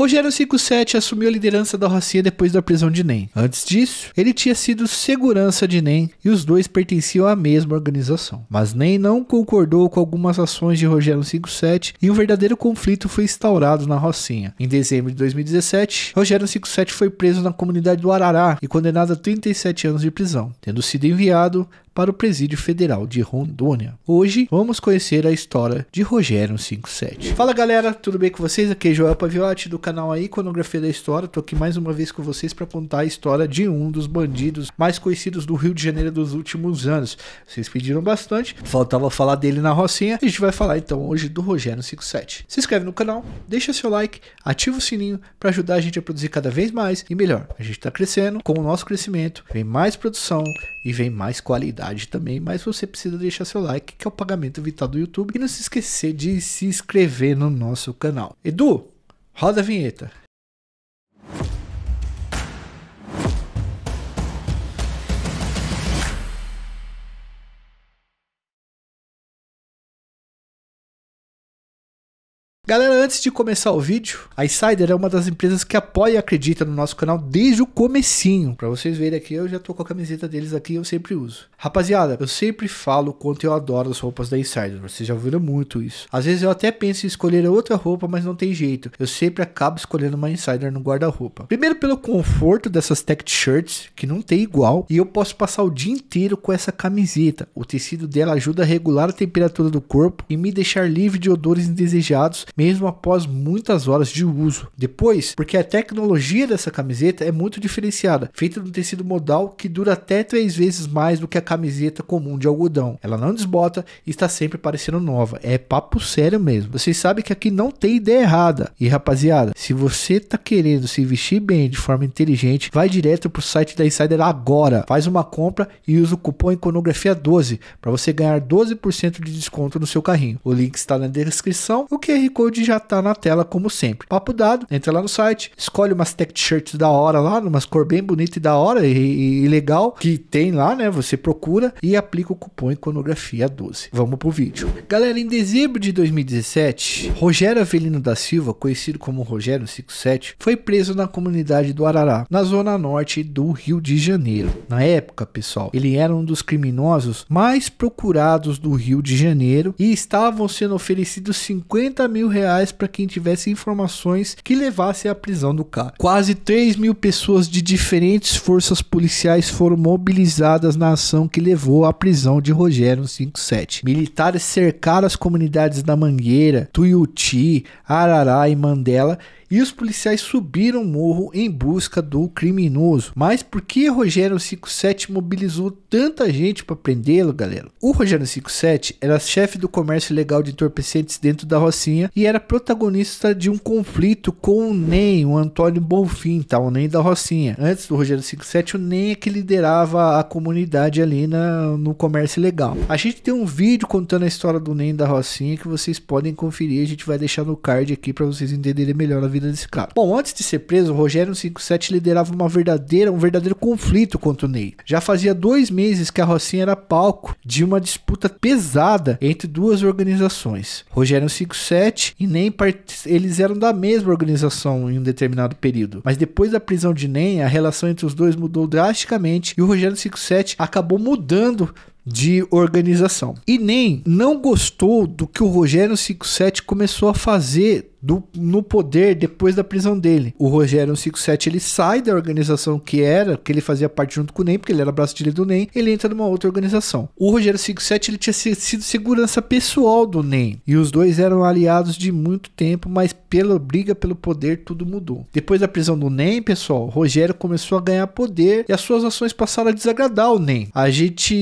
Rogério 57 assumiu a liderança da Rocinha depois da prisão de NEM. Antes disso, ele tinha sido segurança de NEM e os dois pertenciam à mesma organização. Mas NEM não concordou com algumas ações de Rogério 57 e um verdadeiro conflito foi instaurado na Rocinha. Em dezembro de 2017, Rogério 57 foi preso na comunidade do Arará e condenado a 37 anos de prisão, tendo sido enviado para o Presídio Federal de Rondônia. Hoje vamos conhecer a história de Rogério 57. Fala galera, tudo bem com vocês? Aqui é Joel Paviotti do canal A Iconografia da História. Tô aqui mais uma vez com vocês para contar a história de um dos bandidos mais conhecidos do Rio de Janeiro dos últimos anos. Vocês pediram bastante, faltava falar dele na Rocinha. A gente vai falar então hoje do Rogério 57. Se inscreve no canal, deixa seu like, ativa o sininho para ajudar a gente a produzir cada vez mais e melhor. A gente está crescendo, com o nosso crescimento vem mais produção e vem mais qualidade também, mas você precisa deixar seu like, que é o pagamento vital do YouTube, e não se esquecer de se inscrever no nosso canal. Edu, roda a vinheta. Galera, antes de começar o vídeo, a Insider é uma das empresas que apoia e acredita no nosso canal desde o comecinho. Para vocês verem aqui, eu já tô com a camiseta deles aqui, eu sempre uso. Rapaziada, eu sempre falo quanto eu adoro as roupas da Insider, vocês já viram muito isso. Às vezes eu até penso em escolher outra roupa, mas não tem jeito. Eu sempre acabo escolhendo uma Insider no guarda-roupa. Primeiro pelo conforto dessas tech shirts, que não tem igual, e eu posso passar o dia inteiro com essa camiseta. O tecido dela ajuda a regular a temperatura do corpo e me deixar livre de odores indesejados mesmo após muitas horas de uso. Depois, porque a tecnologia dessa camiseta é muito diferenciada, feita de um tecido modal que dura até três vezes mais do que a camiseta comum de algodão. Ela não desbota e está sempre parecendo nova. É papo sério mesmo. Vocês sabem que aqui não tem ideia errada. E rapaziada, se você tá querendo se vestir bem de forma inteligente, vai direto pro site da Insider agora. Faz uma compra e usa o cupom Iconografia 12 para você ganhar 12% de desconto no seu carrinho. O link está na descrição. O QR Code já tá na tela como sempre. Papo dado, entra lá no site, escolhe umas tech shirts da hora lá, umas cor bem bonita e da hora e, e legal que tem lá, né? Você procura e aplica o cupom Iconografia 12. Vamos pro vídeo. Galera, em dezembro de 2017, Rogério Avelino da Silva, conhecido como Rogério 57, foi preso na comunidade do Arará, na zona norte do Rio de Janeiro. Na época, pessoal, ele era um dos criminosos mais procurados do Rio de Janeiro e estavam sendo oferecidos 50 mil reais para quem tivesse informações que levasse à prisão do cara. Quase 3 mil pessoas de diferentes forças policiais foram mobilizadas na ação que levou à prisão de Rogério 57. Militares cercaram as comunidades da Mangueira, Tuiuti, Arará e Mandela e os policiais subiram o morro em busca do criminoso. Mas por que Rogério 57 mobilizou tanta gente para prendê-lo, galera? O Rogério 57 era chefe do comércio ilegal de entorpecentes dentro da Rocinha e era protagonista de um conflito com o NEM, o Antônio Bonfim, tá? O NEM da Rocinha. Antes do Rogério 57, o NEM é que liderava a comunidade ali na, no comércio ilegal. A gente tem um vídeo contando a história do NEM da Rocinha que vocês podem conferir, a gente vai deixar no card aqui para vocês entenderem melhor a vida vida desse cara. Bom, antes de ser preso, o Rogério 57 liderava uma verdadeira, um verdadeiro conflito contra o Ney. Já fazia dois meses que a Rocinha era palco de uma disputa pesada entre duas organizações. Rogério 57 e Ney eles eram da mesma organização em um determinado período. Mas depois da prisão de Ney, a relação entre os dois mudou drasticamente e o Rogério 57 acabou mudando de organização. E nem não gostou do que o Rogério 57 começou a fazer do, no poder depois da prisão dele. O Rogério 57 ele sai da organização que era, que ele fazia parte junto com o NEM, porque ele era braço direito do NEM, ele entra numa outra organização. O Rogério 57 ele tinha sido segurança pessoal do NEM e os dois eram aliados de muito tempo, mas pela briga pelo poder tudo mudou. Depois da prisão do NEM, pessoal, Rogério começou a ganhar poder e as suas ações passaram a desagradar o NEM. A gente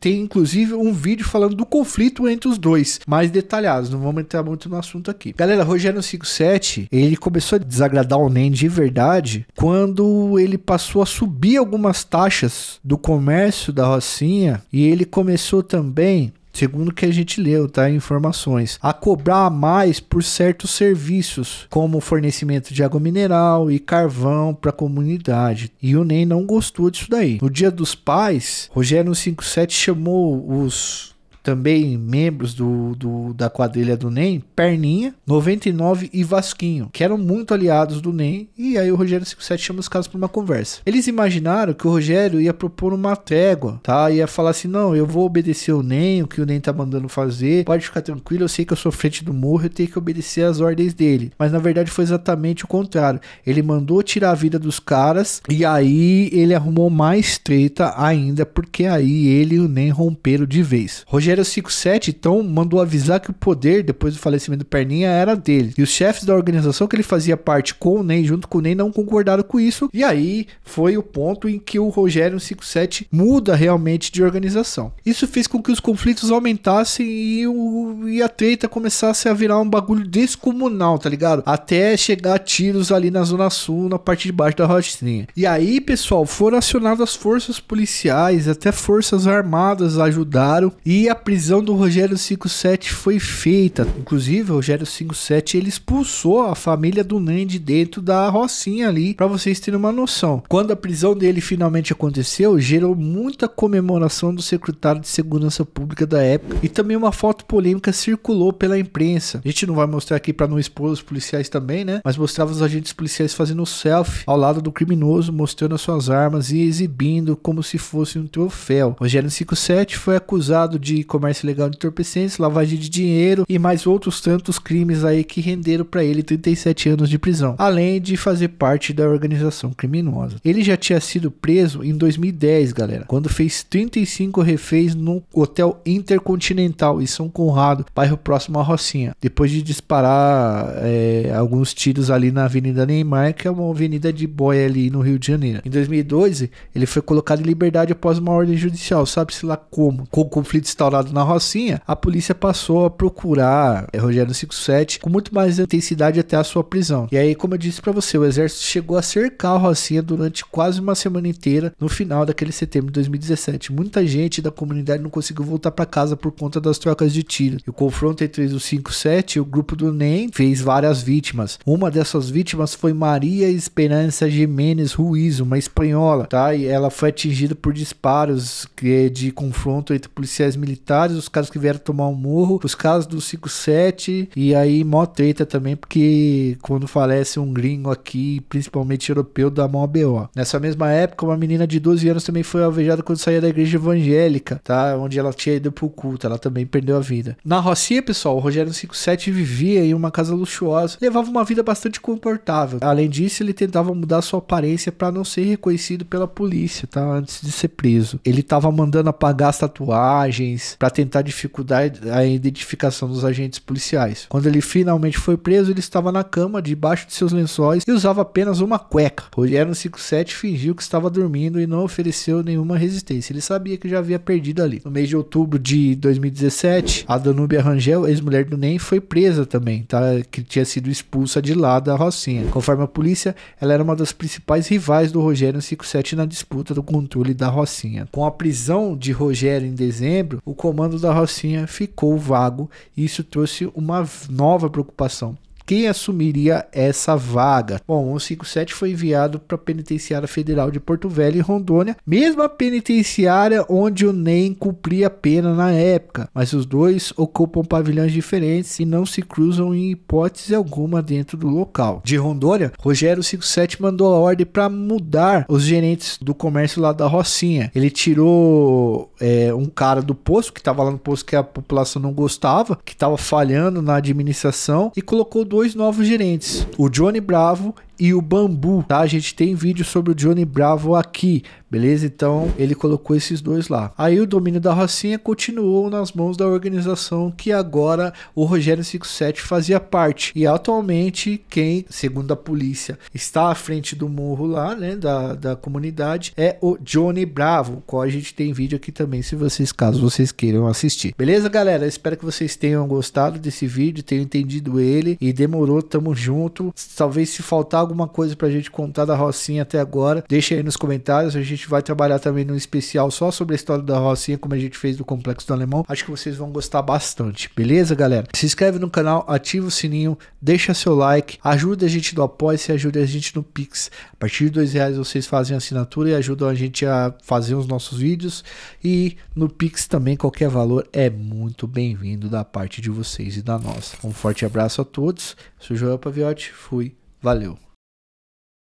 tem inclusive um vídeo falando do conflito entre os dois, mais detalhados, não vamos entrar muito no assunto aqui. Galera, Rogério 57, ele começou a desagradar o NEM de verdade quando ele passou a subir algumas taxas do comércio da Rocinha e ele começou também segundo que a gente leu, tá? Informações. A cobrar mais por certos serviços, como fornecimento de água mineral e carvão para a comunidade. E o NEM não gostou disso daí. No dia dos pais, Rogério 57 chamou os também membros do, do, da quadrilha do NEM, Perninha, 99 e Vasquinho, que eram muito aliados do NEM, e aí o Rogério 57 chama os caras para uma conversa. Eles imaginaram que o Rogério ia propor uma trégua, tá? Ia falar assim: não, eu vou obedecer o NEM, o que o NEM tá mandando fazer, pode ficar tranquilo, eu sei que eu sou frente do morro, eu tenho que obedecer às ordens dele. Mas na verdade foi exatamente o contrário. Ele mandou tirar a vida dos caras, e aí ele arrumou mais treta ainda, porque aí ele e o NEM romperam de vez. Rogério Engenheiro 57, então, mandou avisar que o poder, depois do falecimento do Perninha, era dele. E os chefes da organização que ele fazia parte com o Ney, junto com o Ney, não concordaram com isso. E aí foi o ponto em que o Rogério 57 muda realmente de organização. Isso fez com que os conflitos aumentassem e, o, e a treta começasse a virar um bagulho descomunal, tá ligado? Até chegar a tiros ali na Zona Sul, na parte de baixo da Rochinha. E aí, pessoal, foram acionadas forças policiais, até forças armadas ajudaram. E a prisão do Rogério 57 foi feita. Inclusive, o Rogério 57 ele expulsou a família do Nen de dentro da rocinha ali, para vocês terem uma noção. Quando a prisão dele finalmente aconteceu, gerou muita comemoração do secretário de Segurança Pública da época e também uma foto polêmica circulou pela imprensa. A gente não vai mostrar aqui para não expor os policiais também, né? Mas mostrava os agentes policiais fazendo selfie ao lado do criminoso, mostrando as suas armas e exibindo como se fosse um troféu. O Rogério 57 foi acusado de comércio ilegal de entorpecentes, lavagem de dinheiro e mais outros tantos crimes aí que renderam para ele 37 anos de prisão, além de fazer parte da organização criminosa. Ele já tinha sido preso em 2010, galera, quando fez 35 reféns no Hotel Intercontinental em São Conrado, bairro próximo à Rocinha, depois de disparar é, alguns tiros ali na Avenida Neymar, que é uma avenida de boia ali no Rio de Janeiro. Em 2012, ele foi colocado em liberdade após uma ordem judicial, sabe-se lá como, com o conflito instaurado instalado na Rocinha, a polícia passou a procurar é, Rogério 57 com muito mais intensidade até a sua prisão. E aí, como eu disse para você, o exército chegou a cercar a Rocinha durante quase uma semana inteira no final daquele setembro de 2017. Muita gente da comunidade não conseguiu voltar para casa por conta das trocas de tiro. E o confronto entre os 57 e o grupo do NEM fez várias vítimas. Uma dessas vítimas foi Maria Esperança Jimenez Ruiz, uma espanhola, tá? E ela foi atingida por disparos é, de confronto entre policiais militares os caras que vieram tomar um murro, os caras do 5-7, e aí mó treta também, porque quando falece um gringo aqui, principalmente europeu, dá mó BO. Nessa mesma época, uma menina de 12 anos também foi alvejada quando saía da igreja evangélica, tá? Onde ela tinha ido pro culto, ela também perdeu a vida. Na Rocinha, pessoal, o Rogério 5-7 vivia em uma casa luxuosa, levava uma vida bastante confortável. Além disso, ele tentava mudar sua aparência para não ser reconhecido pela polícia, tá? Antes de ser preso. Ele tava mandando apagar as tatuagens, para tentar dificultar a identificação dos agentes policiais. Quando ele finalmente foi preso, ele estava na cama, debaixo de seus lençóis e usava apenas uma cueca. Rogério 57 fingiu que estava dormindo e não ofereceu nenhuma resistência. Ele sabia que já havia perdido ali. No mês de outubro de 2017, a Danúbia Rangel, ex-mulher do NEM, foi presa também, tá? que tinha sido expulsa de lá da Rocinha. Conforme a polícia, ela era uma das principais rivais do Rogério 57 na disputa do controle da Rocinha. Com a prisão de Rogério em dezembro, o comando da Rocinha ficou vago e isso trouxe uma nova preocupação quem assumiria essa vaga? Bom, 157 foi enviado para a Penitenciária Federal de Porto Velho, em Rondônia, mesma penitenciária onde o NEM cumpria a pena na época, mas os dois ocupam pavilhões diferentes e não se cruzam em hipótese alguma dentro do local. De Rondônia, Rogério 57 mandou a ordem para mudar os gerentes do comércio lá da Rocinha. Ele tirou é, um cara do posto, que estava lá no posto que a população não gostava, que estava falhando na administração, e colocou dois novos gerentes, o Johnny Bravo e o bambu, tá? A gente tem vídeo sobre o Johnny Bravo aqui, beleza? Então ele colocou esses dois lá. Aí o domínio da Rocinha continuou nas mãos da organização que agora o Rogério 57 fazia parte. E atualmente, quem, segundo a polícia, está à frente do morro lá, né? Da, da comunidade, é o Johnny Bravo, qual a gente tem vídeo aqui também, se vocês, caso vocês queiram assistir. Beleza, galera? Espero que vocês tenham gostado desse vídeo, tenham entendido ele e demorou, tamo junto. Talvez se faltar alguma coisa pra gente contar da Rocinha até agora, deixa aí nos comentários. A gente vai trabalhar também num especial só sobre a história da Rocinha, como a gente fez do Complexo do Alemão. Acho que vocês vão gostar bastante, beleza, galera? Se inscreve no canal, ativa o sininho, deixa seu like, ajuda a gente do Apoia-se, ajuda a gente no Pix. A partir de dois reais vocês fazem assinatura e ajudam a gente a fazer os nossos vídeos. E no Pix também, qualquer valor é muito bem-vindo da parte de vocês e da nossa. Um forte abraço a todos. sou Joel Paviotti, fui, valeu.